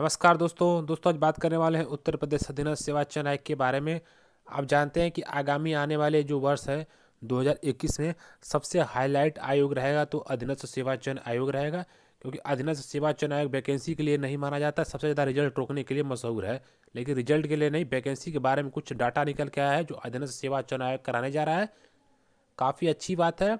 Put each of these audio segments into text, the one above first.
नमस्कार दोस्तों दोस्तों आज बात करने वाले हैं उत्तर प्रदेश अधीनस्थ सेवा चयन आयोग के बारे में आप जानते हैं कि आगामी आने वाले जो वर्ष है 2021 में सबसे हाईलाइट आयोग रहेगा तो अधीनस्थ सेवा चयन आयोग रहेगा क्योंकि अधीनस्थ सेवा चयन आयोग वैकेंसी के लिए नहीं माना जाता सबसे ज़्यादा रिजल्ट रोकने के लिए मशहूर है लेकिन रिजल्ट के लिए नहीं वैकेंसी के बारे में कुछ डाटा निकल के आया है जो अधीनस्थ सेवा चयन आयोग कराने जा रहा है काफ़ी अच्छी बात है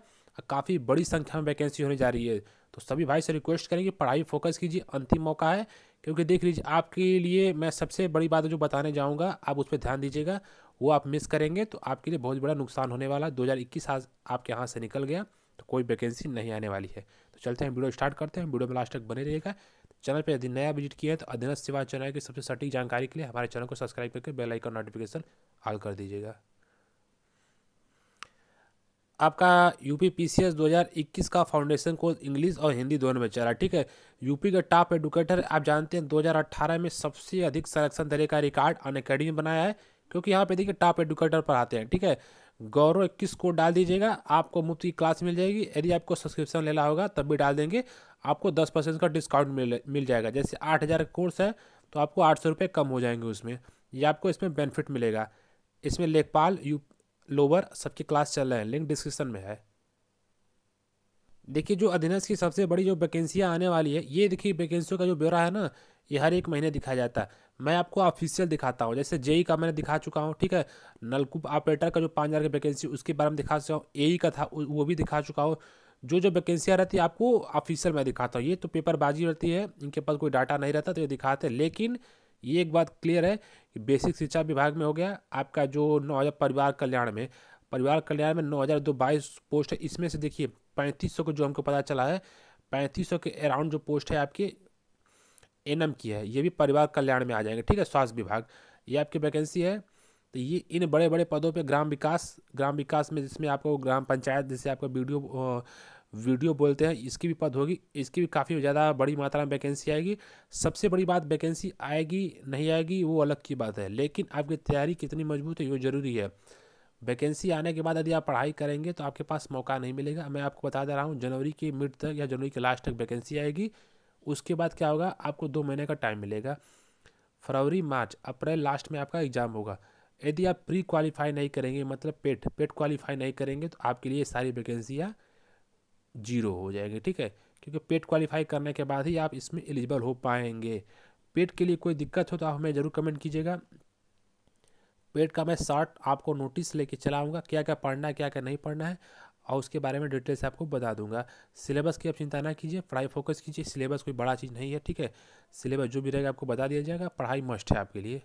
काफ़ी बड़ी संख्या में वैकेंसी होने जा रही है तो सभी भाई से रिक्वेस्ट करेंगे पढ़ाई फोकस कीजिए अंतिम मौका है क्योंकि देख लीजिए आपके लिए मैं सबसे बड़ी बात जो बताने जाऊँगा आप उस पर ध्यान दीजिएगा वो आप मिस करेंगे तो आपके लिए बहुत बड़ा नुकसान होने वाला है दो हज़ार आपके यहाँ से निकल गया तो कोई वैकेंसी नहीं आने वाली है तो चलते हैं वीडियो स्टार्ट करते हैं वीडियो में लास्ट तक बने रहेगा चैनल पर यदि नया विजिट किया है तो अधीनस्थ सेवा चैनल की सबसे सटीक जानकारी के लिए हमारे चैनल को सब्सक्राइब करके बेल आइकन नोटिफिकेशन ऑल कर दीजिएगा आपका यूपी पीसीएस 2021 का फाउंडेशन कोर्स इंग्लिश और हिंदी दोनों में चल रहा है ठीक है यूपी का टॉप एडुकेटर आप जानते हैं 2018 में सबसे अधिक सलेक्शन दरे का रिकॉर्ड अन अकेडमी बनाया है क्योंकि यहाँ पे देखिए टॉप एडुकेटर पढ़ाते हैं ठीक है गौरव इक्कीस कोड डाल दीजिएगा आपको मुफ्त की क्लास मिल जाएगी यदि आपको सब्सक्रिप्शन लेना होगा तब भी डाल देंगे आपको दस परसेंट का डिस्काउंट मिल मिल जाएगा जैसे आठ हज़ार का कोर्स है तो आपको आठ सौ रुपये कम हो जाएंगे उसमें या आपको इसमें बेनिफिट मिलेगा इसमें लेखपाल यू लोअर सबकी क्लास चल रहे हैं लिंक डिस्क्रिप्शन में है देखिए जो अधीनस्थ की सबसे बड़ी जो वैकेंसियाँ आने वाली है ये देखिए वैकेंसियों का जो ब्यौरा है ना ये हर एक महीने दिखाया जाता है मैं आपको ऑफिशियल दिखाता हूँ जैसे जेई का मैंने दिखा चुका हूँ ठीक है नलकूप ऑपरेटर का जो पाँच हज़ार की वैकेंसी उसके बारे में दिखा चुका हूँ ए का था वो भी दिखा चुका हूँ जो जो वैकेंसियाँ रहती है आपको ऑफिशियल मैं दिखाता हूँ ये तो पेपरबाजी रहती है इनके पास कोई डाटा नहीं रहता तो ये दिखाते लेकिन ये एक बात क्लियर है कि बेसिक शिक्षा विभाग में हो गया आपका जो नौ हज़ार परिवार कल्याण में परिवार कल्याण में नौ हज़ार दो बाईस पोस्ट है इसमें से देखिए पैंतीस सौ को जो हमको पता चला है पैंतीस सौ के अराउंड जो पोस्ट है आपके एम की है ये भी परिवार कल्याण में आ जाएंगे ठीक है स्वास्थ्य विभाग ये आपकी वैकेंसी है तो ये इन बड़े बड़े पदों पे ग्राम विकास ग्राम विकास में जिसमें आपको ग्राम पंचायत जैसे आपका वीडियो वीडियो बोलते हैं इसकी भी पद होगी इसकी भी काफ़ी ज़्यादा बड़ी मात्रा में वैकेंसी आएगी सबसे बड़ी बात वैकेंसी आएगी नहीं आएगी वो अलग की बात है लेकिन आपकी तैयारी कितनी मजबूत है ये ज़रूरी है वैकेंसी आने के बाद यदि आप पढ़ाई करेंगे तो आपके पास मौका नहीं मिलेगा मैं आपको बता दे रहा हूँ जनवरी के मिड तक या जनवरी के लास्ट तक वैकेंसी आएगी उसके बाद क्या होगा आपको दो महीने का टाइम मिलेगा फरवरी मार्च अप्रैल लास्ट में आपका एग्ज़ाम होगा यदि आप प्री क्वालिफाई नहीं करेंगे मतलब पेट पेट क्वालिफाई नहीं करेंगे तो आपके लिए सारी वैकेंसियाँ जीरो हो जाएगी ठीक है क्योंकि पेट क्वालिफाई करने के बाद ही आप इसमें एलिजिबल हो पाएंगे पेट के लिए कोई दिक्कत हो तो आप हमें ज़रूर कमेंट कीजिएगा पेट का मैं शॉर्ट आपको नोटिस लेके चलाऊँगा क्या क्या पढ़ना है क्या क्या नहीं पढ़ना है और उसके बारे में डिटेल से आपको बता दूंगा सिलेबस की आप चिंता ना कीजिए पढ़ाई फोकस कीजिए सिलेबस कोई बड़ा चीज़ नहीं है ठीक है सिलेबस जो भी रहेगा आपको बता दिया जाएगा पढ़ाई मस्ट है आपके लिए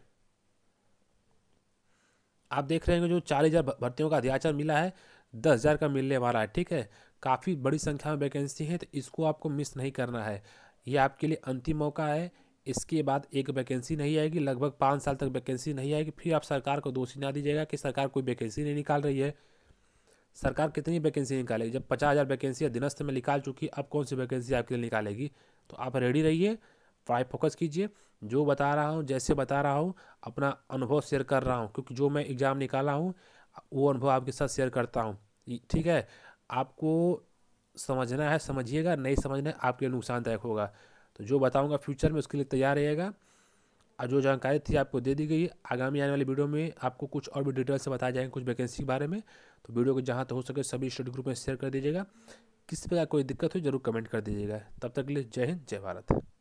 आप देख रहे हैं जो चालीस हज़ार भर्तियों का अध्याचर मिला है दस हज़ार का मिलने वाला है ठीक है काफ़ी बड़ी संख्या में वैकेंसी है तो इसको आपको मिस नहीं करना है ये आपके लिए अंतिम मौका है इसके बाद एक वैकेंसी नहीं आएगी लगभग पाँच साल तक वैकेंसी नहीं आएगी फिर आप सरकार को दोषी ना दीजिएगा कि सरकार कोई वैकेंसी नहीं निकाल रही है सरकार कितनी वैकेंसी निकालेगी जब पचास हज़ार वैकेंसी दिनस्थ में निकाल चुकी अब कौन सी वैकेंसी आपके लिए निकालेगी तो आप रेडी रहिए पढ़ाई फोकस कीजिए जो बता रहा हूँ जैसे बता रहा हूँ अपना अनुभव शेयर कर रहा हूँ क्योंकि जो मैं एग्ज़ाम निकाला हूँ वो अनुभव आपके साथ शेयर करता हूँ ठीक है आपको समझना है समझिएगा नहीं समझना है आपके लिए नुकसानदायक होगा तो जो बताऊंगा फ्यूचर में उसके लिए तैयार रहेगा और जो जानकारी थी आपको दे दी गई आगामी आने वाली वीडियो में आपको कुछ और भी डिटेल से बताया जाएंगे कुछ वैकेंसी के बारे में तो वीडियो को जहाँ तो हो सके सभी स्टडी ग्रुप में शेयर कर दीजिएगा किस प्रकार कोई दिक्कत हो जरूर कमेंट कर दीजिएगा तब तक के लिए जय हिंद जय भारत